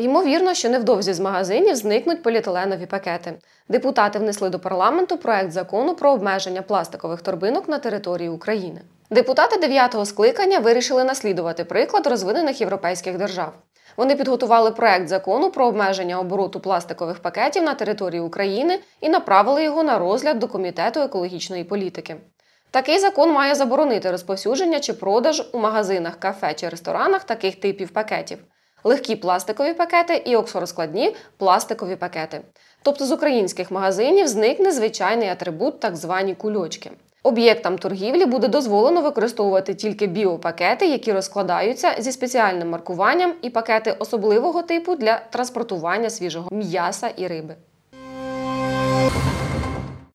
Ймовірно, що невдовзі з магазинів зникнуть поліетиленові пакети. Депутати внесли до парламенту проект закону про обмеження пластикових торбинок на території України. Депутати 9-го скликання вирішили наслідувати приклад розвинених європейських держав. Вони підготували проект закону про обмеження обороту пластикових пакетів на території України і направили його на розгляд до комітету екологічної політики. Такий закон має заборонити розповсюдження чи продаж у магазинах, кафе чи ресторанах таких типів пакетів легкі пластикові пакети і оксороскладні пластикові пакети. Тобто з українських магазинів зникне звичайний атрибут, так звані кульочки. Об'єктам торгівлі буде дозволено використовувати тільки біопакети, які розкладаються зі спеціальним маркуванням, і пакети особливого типу для транспортування свіжого м'яса і риби.